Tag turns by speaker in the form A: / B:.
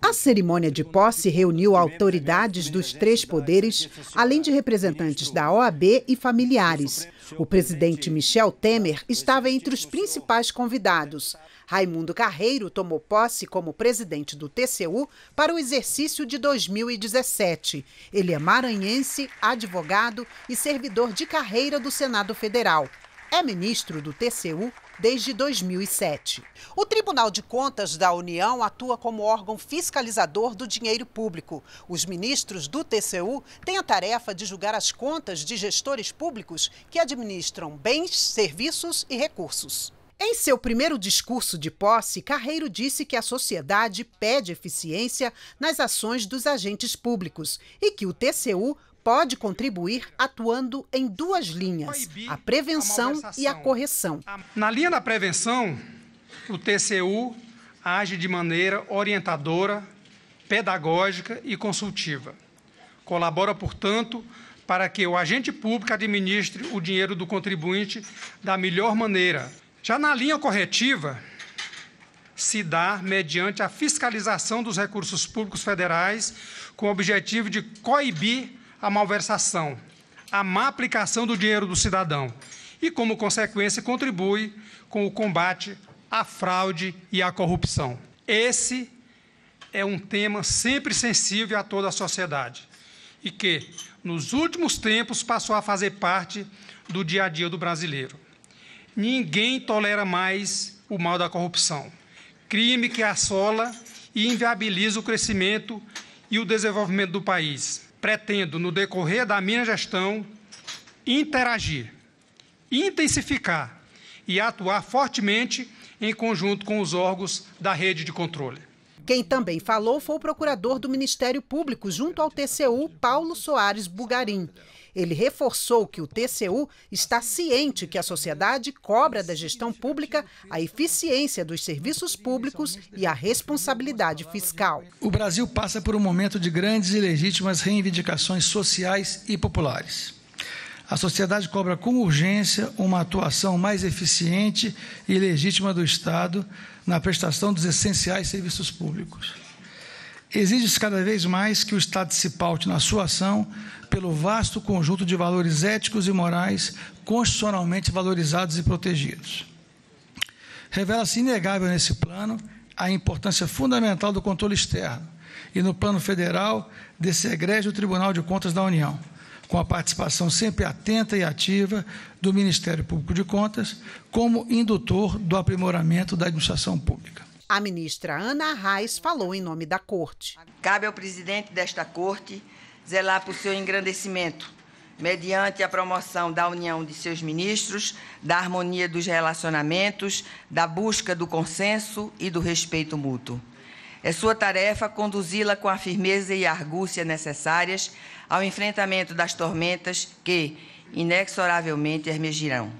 A: A cerimônia de posse reuniu autoridades dos três poderes, além de representantes da OAB e familiares. O presidente Michel Temer estava entre os principais convidados. Raimundo Carreiro tomou posse como presidente do TCU para o exercício de 2017. Ele é maranhense, advogado e servidor de carreira do Senado Federal. É ministro do TCU desde 2007. O Tribunal de Contas da União atua como órgão fiscalizador do dinheiro público. Os ministros do TCU têm a tarefa de julgar as contas de gestores públicos que administram bens, serviços e recursos. Em seu primeiro discurso de posse, Carreiro disse que a sociedade pede eficiência nas ações dos agentes públicos e que o TCU pode contribuir atuando em duas linhas: a prevenção e a correção.
B: Na linha da prevenção, o TCU age de maneira orientadora, pedagógica e consultiva. Colabora, portanto, para que o agente público administre o dinheiro do contribuinte da melhor maneira. Já na linha corretiva, se dá mediante a fiscalização dos recursos públicos federais, com o objetivo de coibir a malversação, a má aplicação do dinheiro do cidadão e, como consequência, contribui com o combate à fraude e à corrupção. Esse é um tema sempre sensível a toda a sociedade e que, nos últimos tempos, passou a fazer parte do dia a dia do brasileiro. Ninguém tolera mais o mal da corrupção, crime que assola e inviabiliza o crescimento e o desenvolvimento do país pretendo, no decorrer da minha gestão, interagir, intensificar e atuar fortemente em conjunto com os órgãos da rede de controle.
A: Quem também falou foi o procurador do Ministério Público, junto ao TCU, Paulo Soares Bugarim. Ele reforçou que o TCU está ciente que a sociedade cobra da gestão pública a eficiência dos serviços públicos e a responsabilidade fiscal.
C: O Brasil passa por um momento de grandes e legítimas reivindicações sociais e populares. A sociedade cobra com urgência uma atuação mais eficiente e legítima do Estado na prestação dos essenciais serviços públicos. Exige-se cada vez mais que o Estado se paute na sua ação pelo vasto conjunto de valores éticos e morais constitucionalmente valorizados e protegidos. Revela-se inegável nesse plano a importância fundamental do controle externo e, no plano federal, desse egrégio Tribunal de Contas da União com a participação sempre atenta e ativa do Ministério Público de Contas, como indutor do aprimoramento da administração pública.
A: A ministra Ana Raiz falou em nome da Corte. Cabe ao presidente desta Corte zelar por seu engrandecimento, mediante a promoção da união de seus ministros, da harmonia dos relacionamentos, da busca do consenso e do respeito mútuo. É sua tarefa conduzi-la com a firmeza e a argúcia necessárias ao enfrentamento das tormentas que, inexoravelmente, emergirão.